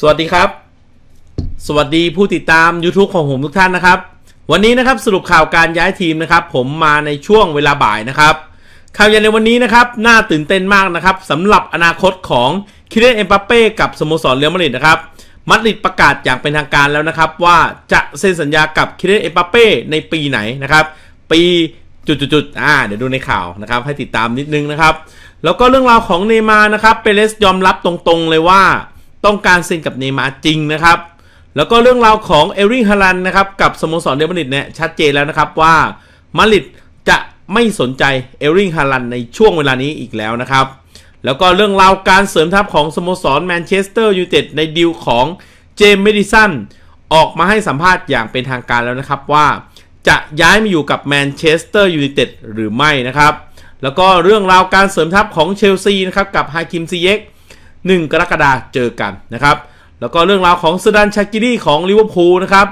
สวัสดีครับ สวัสดีผู้ติดตาม YouTube ของผมทุกท่านนะครับ วันนี้นะครับสรุปข่าวการย้ายทีมนะครับ ผมมาในช่วงเวลาบ่ายนะครับ ข่าวใหญ่ในวันนี้นะครับน่าตื่นเต้นมากนะครับสำหรับอนาคตของคิเรนเอ็มบัปเป้กับสโมสรเรอัลมาดริดนะครับมัดริดประกาศอย่างเป็นทางการแล้วนะครับ ว่าจะเซ็นสัญญากับคิเรนเอ็มบัปเป้ในปีไหนนะครับ ปีจุดๆอ่าเดี๋ยวดูในข่าวนะครับ ให้ติดตามนิดนึงนะครับ แล้วก็เรื่องราวของเนมานะครับเปเรสยอมรับตรงๆเลยว่าต้องการเซ็นกับเนมาจริงนะครับ แล้วก็เรื่องราวของเอริงฮารันนะครับกับสโมสรเดลมาริดเนี่ยชัดเจนแล้วนะครับว่ามาริดจะไม่สนใจเอริงฮารันในช่วงเวลานี้อีกแล้วนะครับ แล้วก็เรื่องราวการเสริมทัพของสโมสรแมนเชสเตอร์ยูไนเต็ดในดีลของเจมส์เมดิสันออกมาให้สัมภาษณ์อย่างเป็นทางการแล้วนะครับว่า จะย้ายมาอยู่กับแมนเชสเตอร์ยูไนเต็ดหรือไม่นะครับ แล้วก็เรื่องราวการเสริมทัพของเชลซีนะครับกับฮาคิมซีเย็ก1กรกฎาเจอกันนะครับแล้วก็เรื่องราวของซูดานชากิรี่ของลิเวอร์พูลนะครับ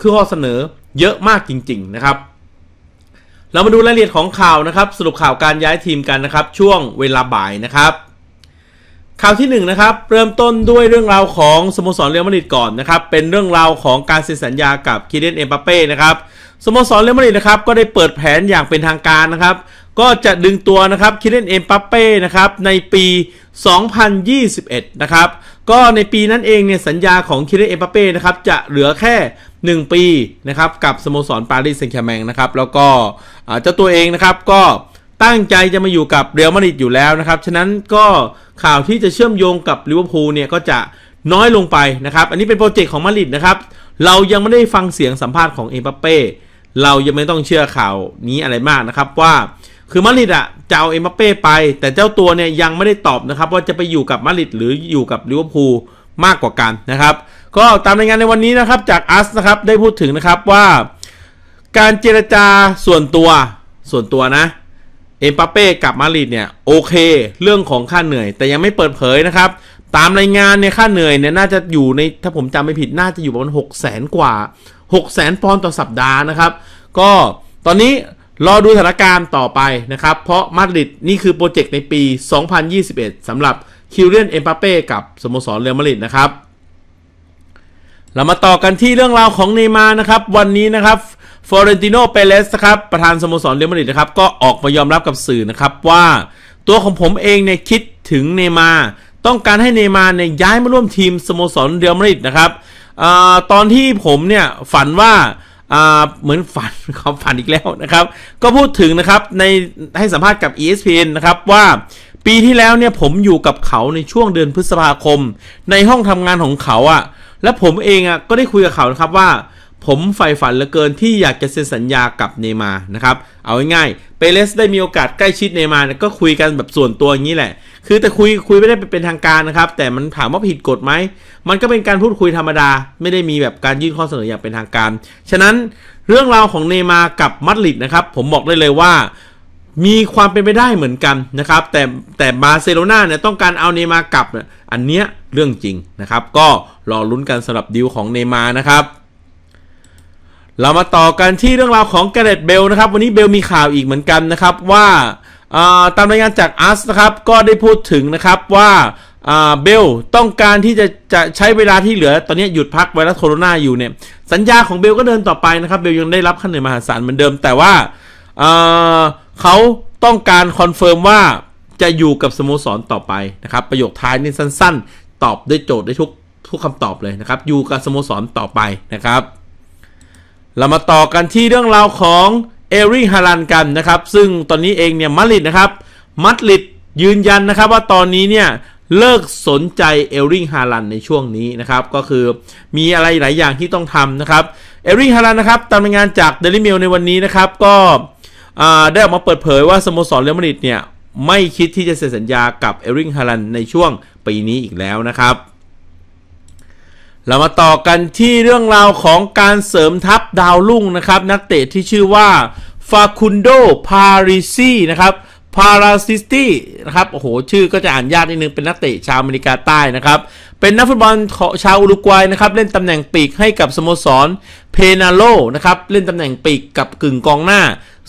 คือข้อเสนอเยอะมากจริงๆนะครับ เรามาดูรายละเอียดของข่าวนะครับ สรุปข่าวการย้ายทีมกันนะครับ ช่วงเวลาบ่ายนะครับ ข่าวที่1นนะครับเริ่มต้นด้วยเรื่องราวของสโมสรเรอัลมาดริดก่อนนะครับเป็นเรื่องราวของการเซ็นสัญญากับคีเดนเอ็มบาปเป้นะครับสโมสรเรอัลมาดริดนะครับก็ได้เปิดแผนอย่างเป็นทางการนะครับก็จะดึงตัวนะครับคิเลนเอ็มปัปเป้นะครับในปี 2021นะครับก็ในปีนั้นเองเนี่ยสัญญาของคิเลนเอ็มปัปเป้นะครับจะเหลือแค่ 1 ปีนะครับกับสโมสรปารีสแซงต์แชร์แมงนะครับแล้วก็เจ้าตัวเองนะครับก็ตั้งใจจะมาอยู่กับเรอัลมาดริดอยู่แล้วนะครับฉะนั้นก็ข่าวที่จะเชื่อมโยงกับลิเวอร์พูลเนี่ยก็จะน้อยลงไปนะครับ อันนี้เป็นโปรเจกต์ของมาดริดนะครับเรายังไม่ได้ฟังเสียงสัมภาษณ์ของเอ็มบัปเป้เรายังไม่ต้องเชื่อข่าวนี้อะไรมากนะครับว่าคือมาริดอะจะเอาเอ็มบัปเป้ไปแต่เจ้าตัวเนี่ยยังไม่ได้ตอบนะครับว่าจะไปอยู่กับมาริดหรืออยู่กับลิเวอร์พูลมากกว่ากันนะครับ ก็ตามรายงานในวันนี้นะครับจากอัสนะครับได้พูดถึงนะครับว่าการเจรจาส่วนตัวส่วนตัวนะเอ็มบัปเป้กับมาริดเนี่ยโอเค เรื่องของค่าเหนื่อย แต่ยังไม่เปิดเผยนะครับ ตามรายงานในค่าเหนื่อยเนี่ยน่าจะอยู่ในถ้าผมจำไม่ผิดน่าจะอยู่ประมาณหกแสนกว่าหกแสนปอนด์ต่อสัปดาห์นะครับ ก็ตอนนี้รอดูสถานการณ์ต่อไปนะครับ เพราะมาดริดนี่คือโปรเจกต์ในปี 2021 สำหรับคิวเลียนเอ็มปาเป้กับสโมสรเรอัลมาดริดนะครับเรามาต่อกันที่เรื่องราวของเนมานะครับวันนี้นะครับฟอเรนติโนเปเรสครับ ประธานสโมสรเรอัลมาดริดนะครับ ก็ออกมายอมรับกับสื่อนะครับว่าตัวของผมเองเนี่ยคิดถึงเนมาต้องการให้เนมาเนี่ยย้ายมาร่วมทีมสโมสรเรอัลมาดริดนะครับอตอนที่ผมเนี่ยฝันว่าเหมือนฝันเขาฝันอีกแล้วนะครับ ก็พูดถึงนะครับในให้สัมภาษณ์กับ ESPN นะครับว่า ปีที่แล้วเนี่ยผมอยู่กับเขาในช่วงเดือนพฤษภาคม ในห้องทำงานของเขาอะ่ะและผมเองอะ่ะก็ได้คุยกับเขานะครับว่า ผมใฝ่ฝันเหลือเกินที่อยากจะเซ็นสัญญากับเนมานะครับ เอาง่ายเปเรสได้มีโอกาสใกล้ชิดเนมาร์ก็คุยกันแบบส่วนตัวอย่างนี้แหละ คือ แต่คุยคุยไม่ได้เป็นทางการนะครับ แต่มันถามว่าผิดกฎไหมมันก็เป็นการพูดคุยธรรมดา ไม่ได้มีแบบการยื่นข้อเสนออย่างเป็นทางการฉะนั้นเรื่องราวของเนมาร์กับมัดลิดนะครับ ผมบอกได้เลยว่ามีความเป็นไปได้เหมือนกันนะครับแต่แต่บาร์เซโลนาเนี่ยต้องการเอาเนมากลับอันเนี้ยเรื่องจริงนะครับ ก็รอลุ้นกันสำหรับดิวของเนมานะครับเรามาต่อกันที่เรื่องราวของแกเรตเบลนะครับ วันนี้เบลมีข่าวอีกเหมือนกันนะครับว่าตามรายงานจากอาร์สนะครับก็ได้พูดถึงนะครับว่าเบลต้องการที่จะจะใช้เวลาที่เหลือตอนนี้หยุดพักไวรัสโคโรนาอยู่เนี่ยสัญญาของเบลก็เดินต่อไปนะครับเบลยังได้รับค้นเหนือมหาศาลเหมือนเดิม แต่ว่าเขาต้องการคอนเฟิร์มว่าจะอยู่กับสโมสรต่อไปนะครับประโยคท้ายนี่สั้น ๆ ตอบได้โจทย์ได้ทุกทุกคำตอบเลยนะครับ อยู่กับสโมสรต่อไปนะครับเรามาต่อกันที่เรื่องราวของเอริฮารันกันนะครับ ซึ่งตอนนี้เองเนี่ยมัดลิดนะครับมัดลิดยืนยันนะครับว่าตอนนี้เนี่ยเลิกสนใจเอริฮารันในช่วงนี้นะครับก็คือมีอะไรหลายอย่างที่ต้องทำนะครับเอริฮารันนะครับตามรายงานจากเดลิเมลในวันนี้นะครับก็ได้ออกมาเปิดเผยว่าสโมสรเรอัลมาดริดเนี่ยไม่คิดที่จะเซ็นสัญญากับเอริฮารันในช่วงปีนี้อีกแล้วนะครับเรามาต่อกันที่เรื่องราวของการเสริมทัพดาวรุ่งนะครับ นักเตะที่ชื่อว่าฟาคุนโดพาริซีนะครับพาราซิสตี้นะครับโอ้โหชื่อก็จะอ่านยากนิดนึง เป็นนักเตะชาวอเมริกาใต้นะครับ เป็นนักฟุตบอลชาวอุรุกวัยนะครับเล่นตำแหน่งปีกให้กับสโมสรเพนาโลนะครับเล่นตำแหน่งปีกกับกึ่งกองหน้า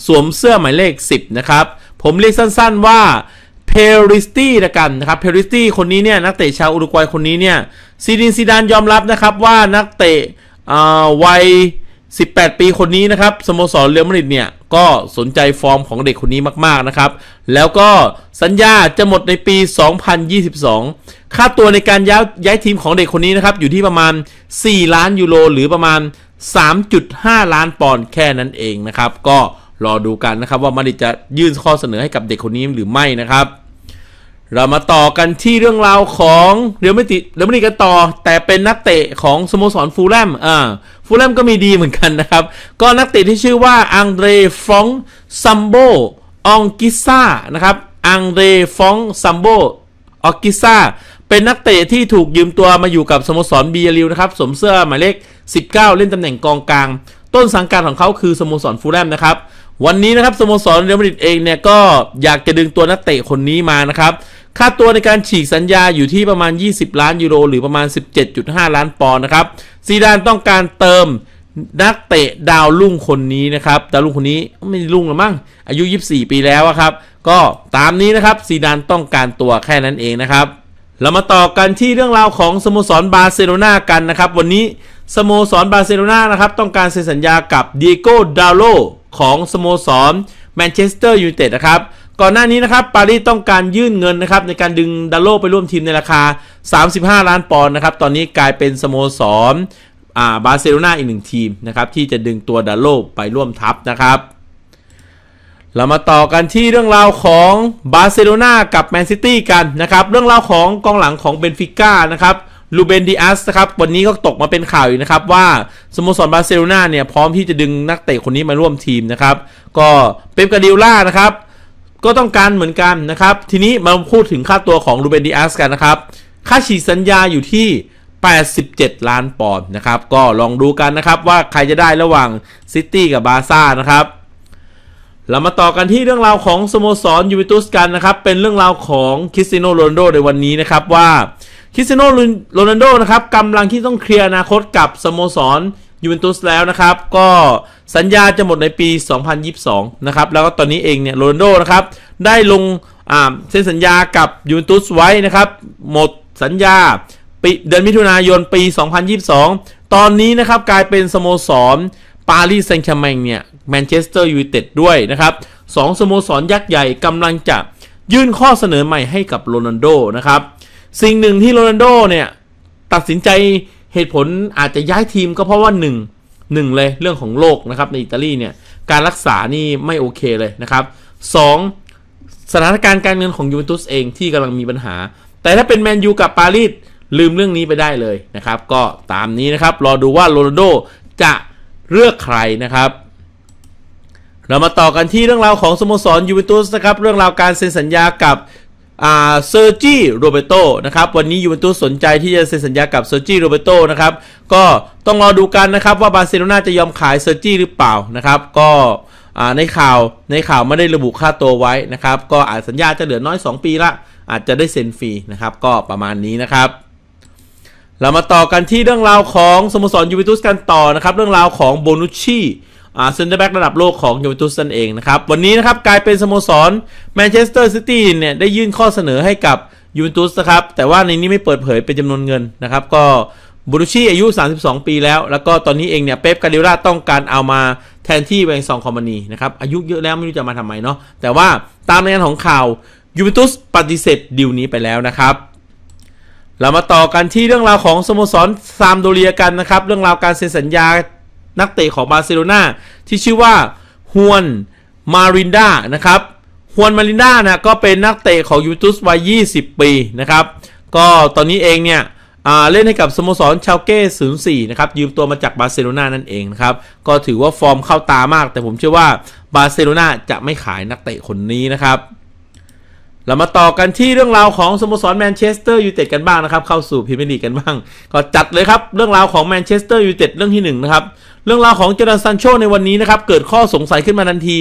สวมเสื้อหมายเลข 10 นะครับ ผมเรียกสั้น ๆว่าเพริสตี้ละกันนะครับเพริสตี้คนนี้เนี่ยนักเตะชาวอุรุกวัยคนนี้เนี่ยซีดินซีดานยอมรับนะครับว่านักเตะวัย 18 ปีคนนี้นะครับสโมสรเรอัลมาดริดเนี่ยก็สนใจฟอร์มของเด็กคนนี้มาก ๆ นะครับ แล้วก็สัญญาจะหมดในปี 2022 ค่าตัวในการย้ายยายทีมของเด็กคนนี้นะครับอยู่ที่ประมาณ 4 ล้านยูโรหรือประมาณ 3.5 ล้านปอนด์แค่นั้นเองนะครับ ก็รอดูกันนะครับว่ามาดิจะยื่นข้อเสนอให้กับเด็กคนนี้หรือไม่นะครับ เรามาต่อกันที่เรื่องราวของเรียวม่ติดเรียวม่ดริกันต่อแต่เป็นนักเตะของสโมสรฟูลแลมอ่าฟูลแลมก็มีดีเหมือนกันนะครับ ก็นักเตะที่ชื่อว่าอังเดรฟองซัมโบองกิซ่านะครับอังเดรฟองซัมโบออกิซ่าเป็นนักเตะที่ถูกยืมตัวมาอยู่กับสโมสรบียริวนะครับสมเสื้อหมายเลข19 เล่นตำแหน่งกองกลางต้นสังกัดของเขาคือสโมสรฟูลแลมนะครับวันนี้นะครับสโมสรเรอัลมาดริดเองเนี่ยก็อยากจะดึงตัวนักเตะคนนี้มานะครับ ค่าตัวในการฉีกสัญญาอยู่ที่ประมาณ 20 ล้านยูโรหรือประมาณ 17.5 ล้านปอนด์นะครับ ซีดานต้องการเติมนักเตะดาวรุ่งคนนี้นะครับดาวรุ่งคนนี้ไม่รุ่งหรือมั้งอายุ 24 ปีแล้วครับ ก็ตามนี้นะครับ ซีดานต้องการตัวแค่นั้นเองนะครับ เรามาต่อกันที่เรื่องราวของสโมสรบาร์เซโลนากันนะครับวันนี้สโมสรบาร์เซโลนานะครับต้องการเซ็นสัญญากับเดียโก้ดาวโลของสโมสรแมนเชสเตอร์ยูไนเต็ดนะครับ ก่อนหน้านี้นะครับ ปารีสต้องการยื่นเงินนะครับ ในการดึงดัลโลไปร่วมทีมในราคา 35 ล้านปอนด์นะครับ ตอนนี้กลายเป็นสโมสรบาร์เซโลนาอีกหนึ่งทีมนะครับ ที่จะดึงตัวดัลโลไปร่วมทัพนะครับ เรามาต่อกันที่เรื่องราวของบาร์เซโลนากับแมนซิตี้กันนะครับ เรื่องราวของกองหลังของเบนฟิก้านะครับลูเบนดิอัสนะครับวันนี้ก็ตกมาเป็นข่าวอีกนะครับว่าสโมสรบาร์เซโลนาเนี่ยพร้อมที่จะดึงนักเตะคนนี้มาร่วมทีมนะครับ ก็เป๊ปกาดิล่านะครับ ก็ต้องการเหมือนกันนะครับ ทีนี้มาพูดถึงค่าตัวของลูเบนดิอัสกันนะครับค่าฉีกสัญญาอยู่ที่ 87 ล้านปอนด์นะครับ ก็ลองดูกันนะครับว่าใครจะได้ระหว่างซิตี้กับบาซ่านะครับเรามาต่อกันที่เรื่องราวของสโมสรยูเวนตุสกันนะครับเป็นเรื่องราวของคริสติโนโรนโดในวันนี้นะครับว่าคริสเตียโนโรนันโดนะครับกำลังที่ต้องเคลียร์อนาคตกับสโมสรยูเวนตุสแล้วนะครับก็สัญญาจะหมดในปี 2022 นะครับแล้วก็ตอนนี้เองเนี่ยโรนันโดนะครับได้ลงเซ็นสัญญากับยูเวนตุสไว้นะครับ หมดสัญญาปีเดือนมิถุนายนปี 2022 ตอนนี้นะครับกลายเป็นสโมสรปารีสแซงต์แชร์แมงเนี่ยแมนเชสเตอร์ยูไนเต็ดด้วยนะครับสองสโมสรยักษ์ใหญ่กำลังจะยื่นข้อเสนอใหม่ให้กับโรนันโดนะครับสิ่งหนึ่งที่โรนัลโดเนี่ยตัดสินใจเหตุผลอาจจะย้ายทีมก็เพราะว่าหนึ่งหนึ่งเลยเรื่องของโรคนะครับในอิตาลีเนี่ยการรักษานี่ไม่โอเคเลยนะครับ 2. สถานการณ์การเงินของยูเวนตุสเองที่กำลังมีปัญหา แต่ถ้าเป็นแมนยูกับปารีสลืมเรื่องนี้ไปได้เลยนะครับ ก็ตามนี้นะครับ รอดูว่าโรนัลโดจะเลือกใครนะครับ เรามาต่อกันที่เรื่องราวของสโมสรยูเวนตุสนะครับเรื่องราวการเซ็นสัญญากับอ่าเซอร์จิโรเบโตนะครับวันนี้ยูเวนตุสสนใจที่จะเซ็นสัญญากับเซอร์จิโรเบโตนะครับก็ต้องรอดูกันนะครับว่าบาร์เซโลนาจะยอมขายเซอร์จิหรือเปล่านะครับก็ในข่าวในข่าวไม่ได้ระบุค่าตัวไว้นะครับก็อาจสัญญาจะเหลือน้อย 2 ปีละ อาจจะได้เซ็นฟรีนะครับก็ประมาณนี้นะครับเรามาต่อกันที่เรื่องราวของสโมสรยูเวนตุสกันต่อนะครับเรื่องราวของโบนุชชีเซนเตอร์แบ็กระดับโลกของยูเวนตุสนั่นเองนะครับ วันนี้นะครับกลายเป็นสโมสรแมนเชสเตอร์ซิตี้เนี่ยได้ยื่นข้อเสนอให้กับยูเวนตุสนะครับ แต่ว่าในนี้ไม่เปิดเผยเป็นจำนวนเงินนะครับ ก็บูรุชีอายุ 32 ปีแล้ว แล้วก็ตอนนี้เองเนี่ย เป๊ปกาเดล่าต้องการเอามาแทนที่แวงซองคอมมานี นะครับ อายุเยอะแล้วไม่รู้จะมาทำไมเนาะแต่ว่าตามรายงานของข่าวยูเวนตุสปฏิเสธดีลนี้ไปแล้วนะครับเรามาต่อกันที่เรื่องราวของสโมสรซามโดเรียกันนะครับเรื่องราวการเซ็นสัญญานักเตะของบาร์เซโลนาที่ชื่อว่าฮวน มารินดา นะครับ ฮวน มารินดา นะ ก็เป็นนักเตะของยูทูสวัย20 ปีนะครับ ก็ตอนนี้เองเนี่ย เล่นให้กับสโมสรชาวเก้ศูนย์สี่นะครับ ยืมตัวมาจากบาร์เซโลนานั่นเองนะครับ ก็ถือว่าฟอร์มเข้าตามาก แต่ผมเชื่อว่าบาร์เซโลนาจะไม่ขายนักเตะคนนี้นะครับ เรามาต่อกันที่เรื่องราวของสโมสรแมนเชสเตอร์ยูไนเต็ดกันบ้างนะครับ เข้าสู่พรีเมียร์ลีกกันบ้าง ก็จัดเลยครับเรื่องราวของแมนเชสเตอร์ยูไนเต็ดเรื่องที่1นนะครับเรื่องราวของเจอร์ซันโชในวันนี้นะครับเกิดข้อสงสัยขึ้นมาทันที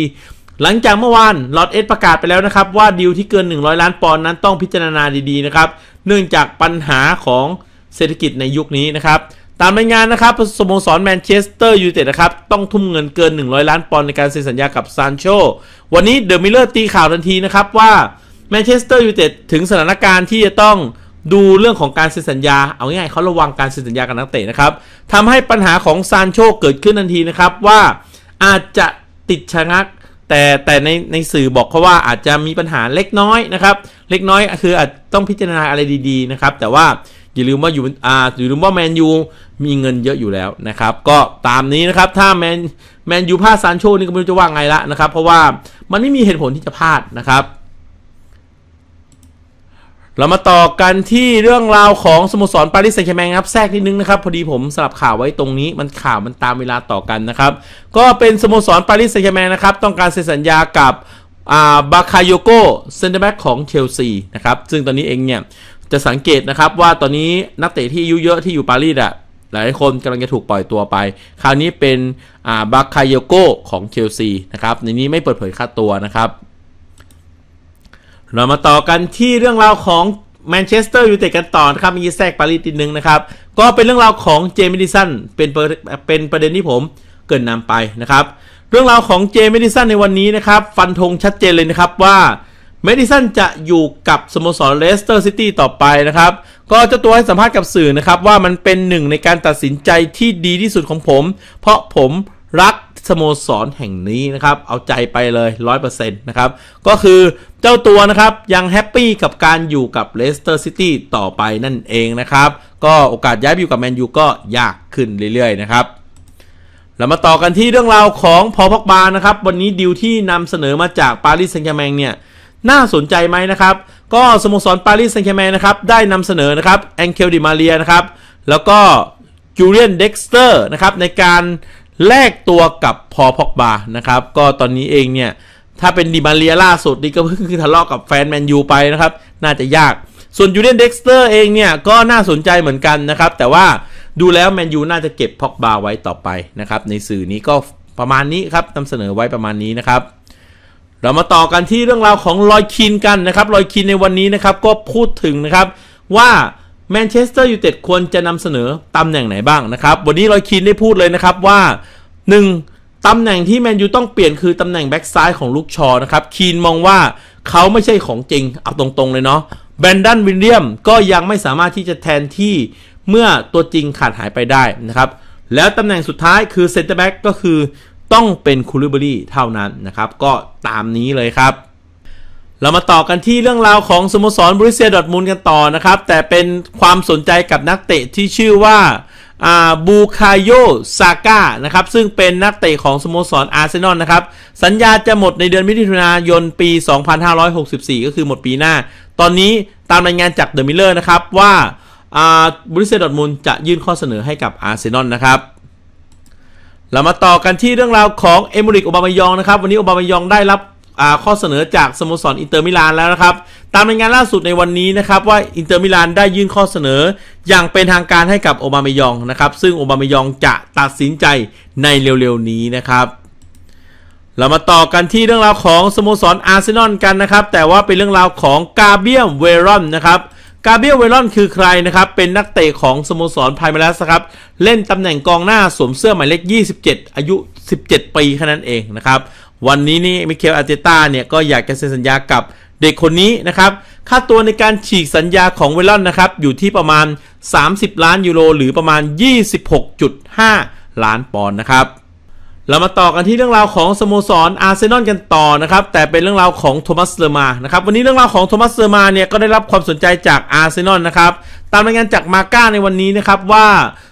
หลังจากเมื่อวานลอตเอสประกาศไปแล้วนะครับว่าดีลที่เกิน 100 ล้านปอนด์นั้นต้องพิจารณาดีๆนะครับเนื่องจากปัญหาของเศรษฐกิจในยุคนี้นะครับตามรายงานนะครับสโมสรแมนเชสเตอร์ยูไนเต็ดนะครับต้องทุ่มเงินเกิน 100 ล้านปอนด์ในการเซ็นสัญญากับซานโชวันนี้เดอะมิลเลอร์ตีข่าวทันทีนะครับว่าแมนเชสเตอร์ยูไนเต็ดถึงสถานการณ์ที่จะต้องดูเรื่องของการเซ็นสัญญาเอาง่ายๆเขาระวังการเซ็นสัญญากับนักเตะนะครับทำให้ปัญหาของซานโช เกิดขึ้นทันทีนะครับ ว่าอาจจะติดชะงัก แต่แต่ในในสื่อบอกเขาว่าอาจจะมีปัญหาเล็กน้อยนะครับ เล็กน้อยคืออาจต้องพิจารณาอะไรดีๆนะครับแต่ว่าอย่าลืมว่าอยู่อ่าอย่าลืมว่าแมนยูมีเงินเยอะอยู่แล้วนะครับ ก็ตามนี้นะครับถ้าแมนแมนยูพลาดซานโชนี่ก็ไม่รู้จะว่าไงละนะครับ เพราะว่ามันไม่มีเหตุผลที่จะพลาดนะครับเรามาต่อกันที่เรื่องราวของสโมสรปารีสแซงต์แชร์แมงครับแทรกนิดนึงนะครับพอดีผมสลับข่าวไว้ตรงนี้มันข่าวมันตามเวลาต่อกันนะครับ ก็เป็นสโมสรปารีสแซงต์แชร์แมงนะครับต้องการเซ็นสัญญากับบาคาโยโกเซนเตอร์แบ็กของเชลซีนะครับซึ่งตอนนี้เองเนี่ยจะสังเกตนะครับว่าตอนนี้นักเตะที่อายุเยอะที่อยู่ปารีสอะหลายคนกำลังจะถูกปล่อยตัวไปคราวนี้เป็นบาคาโยโกของเชลซีนะครับในนี้ไม่เปิดเผยค่าตัวนะครับเรามาต่อกันที่เรื่องราวของแมนเชสเตอร์ยูไนเต็ดกันต่อนะครับมีแทรกปารีสนิดนึงนะครับ ก็เป็นเรื่องราวของเจมิดิสันเป็นเป็นประเด็นที่ผมเกินนำไปนะครับ เรื่องราวของเจมิดิสันในวันนี้นะครับฟันธงชัดเจนเลยนะครับว่าเมดิสันจะอยู่กับสโมสรเลสเตอร์ซิตี้ต่อไปนะครับ ก็เจ้าตัวให้สัมภาษณ์กับสื่อนะครับ ว่ามันเป็นหนึ่งในการตัดสินใจที่ดีที่สุดของผม เพราะผมรักสโมสรแห่งนี้นะครับ เอาใจไปเลย 100%นะครับ ก็คือเจ้าตัวนะครับ ยังแฮปปี้กับการอยู่กับเลสเตอร์ซิตี้ต่อไปนั่นเองนะครับ ก็โอกาสย้ายไปอยู่กับแมนยูก็ยากขึ้นเรื่อยๆนะครับเรามาต่อกันที่เรื่องราวของพอพักบานะครับ วันนี้ดิวที่นำเสนอมาจากปารีสแซงต์แชร์แมงเนี่ย น่าสนใจไหมนะครับ ก็สโมสรปารีสแซงต์แชร์แมงนะครับ ได้นำเสนอนะครับแองเคลดิมาเรียนะครับแล้วก็จูเลียนเด็กสเตอร์นะครับในการแลกตัวกับพอพอกบา นะครับ ก็ตอนนี้เองเนี่ย ถ้าเป็นดิมาเรียล่าสุดนี่ก็เพิ่งทะเลาะกับแฟนแมนยูไปนะครับ น่าจะยาก ส่วนยูเดนเด็กสเตอร์เองเนี่ย ก็น่าสนใจเหมือนกันนะครับ แต่ว่าดูแล้วแมนยูน่าจะเก็บพอกบาไว้ต่อไปนะครับ ในสื่อนี้ก็ประมาณนี้ครับนำเสนอไว้ประมาณนี้นะครับ เรามาต่อกันที่เรื่องราวของลอยคินกันนะครับ ลอยคินในวันนี้นะครับ ก็พูดถึงนะครับว่าแมนเชสเตอร์ยูไนเต็ดควรจะนำเสนอตำแหน่งไหนบ้างนะครับ วันนี้รอยคีนได้พูดเลยนะครับว่า 1. ตำแหน่งที่ แมนยูต้องเปลี่ยนคือตำแหน่งแบ็กซ้ายของลูกชอนะครับคีนมองว่าเขาไม่ใช่ของจริงเอาตรงๆเลยเนาะแบนดันวินเลียมก็ยังไม่สามารถที่จะแทนที่เมื่อตัวจริงขาดหายไปได้นะครับ แล้วตำแหน่งสุดท้ายคือเซนเตอร์แบ็กก็คือต้องเป็นคูลิเบอรี่เท่านั้นนะครับก็ตามนี้เลยครับเรามาต่อกันที่เรื่องราวของสโมสรบริเซียดอทมูลกันต่อนะครับ แต่เป็นความสนใจกับนักเตะที่ชื่อว่าบูคาโยซาก้านะครับ ซึ่งเป็นนักเตะของสโมสรอาร์เซนอลนะครับ สัญญาจะหมดในเดือนมิถุนายนปี 2564 ก็คือหมดปีหน้า ตอนนี้ตามรายงานจากเดอะมิลเลอร์นะครับว่าบริเซียดอทมูลจะยื่นข้อเสนอให้กับอาร์เซนอลนะครับเรามาต่อกันที่เรื่องราวของเอมูริกออบามายองนะครับวันนี้ออบามายองได้รับข้อเสนอจากสโมสรอินเตอร์มิลานแล้วนะครับ ตามรายงานล่าสุดในวันนี้นะครับว่าอินเตอร์มิลานได้ยื่นข้อเสนออย่างเป็นทางการให้กับโอบามายองนะครับ ซึ่งโอบามายองจะตัดสินใจในเร็วๆ นี้นะครับ เรามาต่อกันที่เรื่องราวของสโมสรอาร์เซนอลกันนะครับแต่ว่าเป็นเรื่องราวของกาเบียมเวรอนนะครับกาเบียมเวรอน คือใครนะครับเป็นนักเตะของสโมสรไพรมารัสครับเล่นตำแหน่งกองหน้าสวมเสื้อหมายเลข27 อายุ 17 ปีแค่นั้นเองนะครับวันนี้นี่มิเคลอาร์เตต้าเนี่ยก็อยากจะเซ็นสัญญากับเด็กคนนี้นะครับค่าตัวในการฉีกสัญญาของเวลอนนะครับอยู่ที่ประมาณ 30 ล้านยูโรหรือประมาณ 26.5 ล้านปอนด์นะครับเรามาต่อกันที่เรื่องราวของสโมสรอาร์เซนอลกันต่อนะครับแต่เป็นเรื่องราวของโทมัสเลอร์มานะครับวันนี้เรื่องราวของโทมัสเลอร์มาเนี่ยก็ได้รับความสนใจจากอาร์เซนอลนะครับตามรายงานจากมาก้าในวันนี้นะครับว่า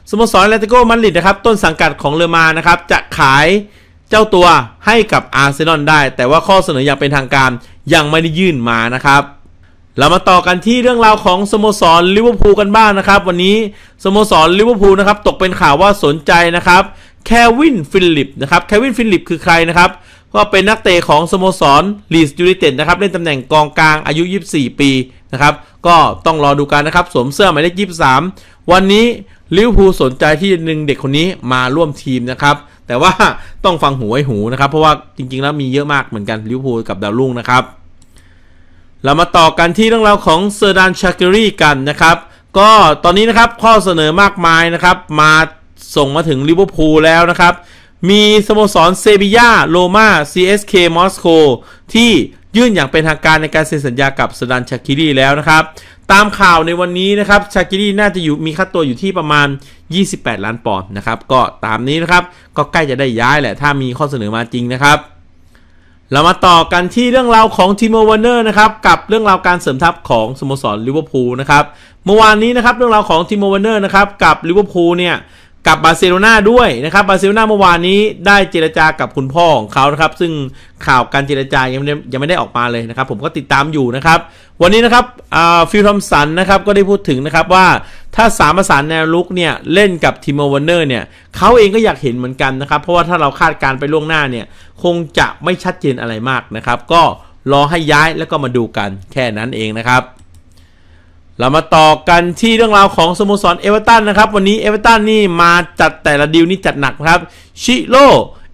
สโมสรเลติโกมานริดนะครับต้นสังกัดของเลอมานะครับจะขายเจ้าตัวให้กับอาร์เซนอลได้ แต่ว่าข้อเสนออย่างเป็นทางการยังไม่ได้ยื่นมานะครับ เรามาต่อกันที่เรื่องราวของสโมสรลิเวอร์พูลกันบ้างนะครับ วันนี้สโมสรลิเวอร์พูลนะครับตกเป็นข่าวว่าสนใจนะครับแควินฟิลลิปนะครับแควินฟิลลิปคือใครนะครับ ก็เป็นนักเตะของสโมสรลีสยูไนเต็ดนะครับเล่นตำแหน่งกองกลางอายุ 24 ปีนะครับ ก็ต้องรอดูกันนะครับสวมเสื้อหมายเลข23 วันนี้ลิเวอร์พูลสนใจที่จะดึงเด็กคนนี้มาร่วมทีมนะครับแต่ว่าต้องฟังหูไว้หูนะครับ เพราะว่าจริงๆ แล้วมีเยอะมากเหมือนกันลิเวอร์พูลกับดาวรุ่งนะครับเรามาต่อกันที่เรื่องราวของเซอร์ดานชาเกอรี่กันนะครับ ก็ตอนนี้นะครับข้อเสนอมากมายนะครับ มาส่งมาถึงลิเวอร์พูลแล้วนะครับ มีสโมสรเซบียาโรมาซีเอสเคมอสโกที่ยื่นอย่างเป็นทางการในการเซ็นสัญญากับเซอร์ดานชาเกอรี่แล้วนะครับตามข่าวในวันนี้นะครับ ชากิรีน่าจะอยู่มีค่าตัวอยู่ที่ประมาณ 28 ล้านปอนด์นะครับก็ตามนี้นะครับก็ใกล้จะได้ย้ายแหละถ้ามีข้อเสนอมาจริงนะครับ เรามาต่อกันที่เรื่องราวของทีมวอว์นเนอร์นะครับกับเรื่องราวการเสริมทัพของสโมสรลิเวอร์พูลนะครับเมื่อวานนี้นะครับเรื่องราวของทีมวอว์นเนอร์นะครับกับลิเวอร์พูลเนี่ยกับบาร์เซโลนาด้วยนะครับบาร์เซโลนาเมื่อวานนี้ได้เจรจากับคุณพ่อของเขานะครับซึ่งข่าวการเจรจายังไม่ยังไม่ได้ออกมาเลยนะครับ ผมก็ติดตามอยู่นะครับ วันนี้นะครับฟิลทอมสันนะครับก็ได้พูดถึงนะครับว่าถ้าสามประสานแนวลุกเนี่ยเล่นกับทีมวันเนอร์เนี่ย เขาเองก็อยากเห็นเหมือนกันนะครับ เพราะว่าถ้าเราคาดการไปล่วงหน้าเนี่ยคงจะไม่ชัดเจนอะไรมากนะครับ ก็รอให้ย้ายแล้วก็มาดูกัน แค่นั้นเองนะครับเรามาต่อกันที่เรื่องราวของสโมสรเอเวอเรตันนะครับวันนี้เอเวอเรตันนี่มาจัดแต่ละดีลนี่จัดหนักครับชิโร่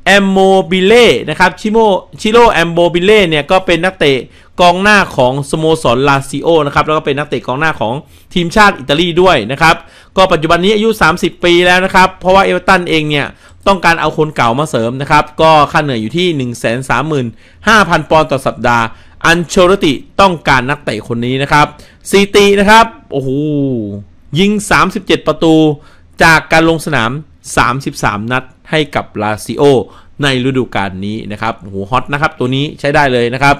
แอมโมบิเล่นะครับชิโมชิโร่แอมโมบิเล่เนี่ยก็เป็นนักเตะกองหน้าของสโมสรลาซิโอนะครับแล้วก็เป็นนักเตะกองหน้าของทีมชาติอิตาลีด้วยนะครับก็ปัจจุบันนี้อายุ 30 ปีแล้วนะครับ เพราะว่าเอเวอเรตันเองเนี่ยต้องการเอาคนเก่ามาเสริมนะครับก็ค่าเหนื่อยอยู่ที่ 135,000ปอนด์ต่อสัปดาห์ อันโชรติต้องการนักเตะคนนี้นะครับซีตีนะครับ โอ้โหยิง 37 ประตู จากการลงสนาม 33 นัดให้กับลาซิโอในฤดูกาลนี้นะครับโอ้โหฮอตนะครับ ตัวนี้ใช้ได้เลยนะครับ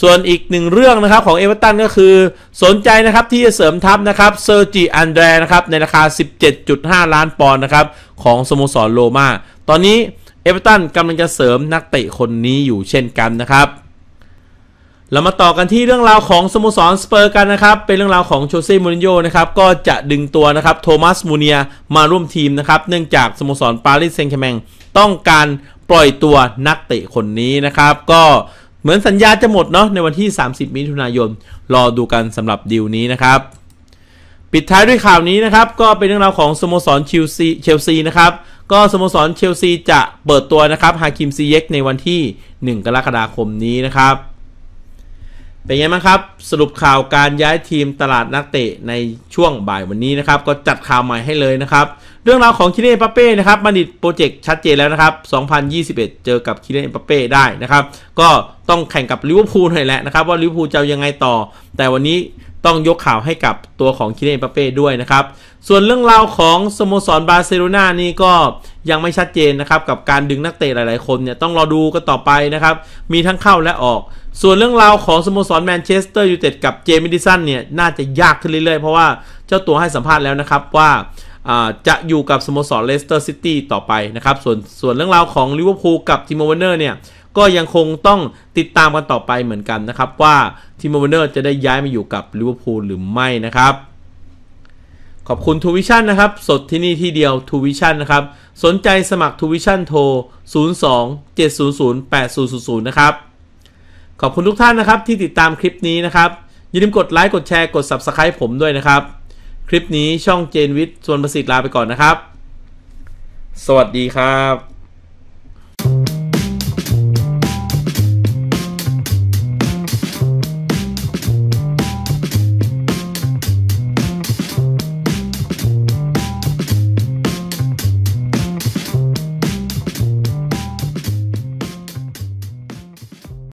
ส่วนอีกหนึ่งเรื่องนะครับของเอเวอร์ตันก็คือสนใจนะครับที่จะเสริมทัพนะครับเซอร์จิอันเดรนะครับ ในราคา 17.5 ล้านปอนด์นะครับ ของสโมสรโรมาตอนนี้เอเวอร์ตันกำลังจะเสริมนักเตะคนนี้อยู่เช่นกันนะครับเรามาต่อกันที่เรื่องราวของสโมสรสเปอร์กันนะครับ เป็นเรื่องราวของโชเซ่มูรินโญ่ นะครับ ก็จะดึงตัวนะครับ โทมัส มูเนีย มาร่วมทีมนะครับ เนื่องจากสโมสรปารีส แซงต์แชร์แมงต้องการปล่อยตัวนักเตะคนนี้นะครับ ก็เหมือนสัญญาจะหมดเนาะ ในวันที่ 30 มิถุนายน รอดูกันสำหรับดีลนี้นะครับ ปิดท้ายด้วยข่าวนี้นะครับ ก็เป็นเรื่องราวของสโมสรเชลซีเชลซีนะครับ ก็สโมสรเชลซีจะเปิดตัวนะครับ ฮาคิมซีเยกในวันที่ 1กรกฎาคมนี้นะครับเป็นไงบ้างครับ สรุปข่าวการย้ายทีมตลาดนักเตะในช่วงบ่ายวันนี้นะครับ ก็จัดข่าวใหม่ให้เลยนะครับ เรื่องราวของคิเลนปาเป้นะครับมาดิดโปรเจกต์ชัดเจนแล้วนะครับ 2021 เจอกับคิเลนปาเป้ได้นะครับ ก็ต้องแข่งกับลิเวอร์พูลหน่อยแหละนะครับ ว่าลิเวอร์พูลจะยังไงต่อ แต่วันนี้ต้องยกข่าวให้กับตัวของคิเลนปาเป้ด้วยนะครับ ส่วนเรื่องราวของสโมสรบาร์เซโลนานี่ก็ยังไม่ชัดเจนนะครับกับการดึงนักเตะหลายๆ คนเนี่ยต้องรอดูกันต่อไปนะครับมีทั้งเข้าและออกส่วนเรื่องราวของสโมสรแมนเชสเตอร์ยูไนเต็ดกับเจมิดิสันเนี่ยน่าจะยากขึ้นเรื่อยๆเพราะว่าเจ้าตัวให้สัมภาษณ์แล้วนะครับว่าจะอยู่กับสโมสรเลสเตอร์ซิตี้ต่อไปนะครับ ส่วนส่วนเรื่องราวของลิเวอร์พูลกับทีมวมรเนอร์เนี่ยก็ยังคงต้องติดตามกันต่อไปเหมือนกันนะครับว่าทีมวมรเนอร์จะได้ย้ายมาอยู่กับลิเวอร์พูลหรือไม่นะครับ ขอบคุณทูวิชั่นนะครับ สดที่นี่ที่เดียวทูวิชั่นนะครับสนใจสมัครทูวิชั่นโทร02 700 8000นะครับขอบคุณทุกท่านนะครับที่ติดตามคลิปนี้นะครับอย่าลืมกดไลค์กดแชร์กด Subscribe ผมด้วยนะครับ คลิปนี้ช่องเจนวิทย์ส่วนประสิทธิ์ลาไปก่อนนะครับ สวัสดีครับ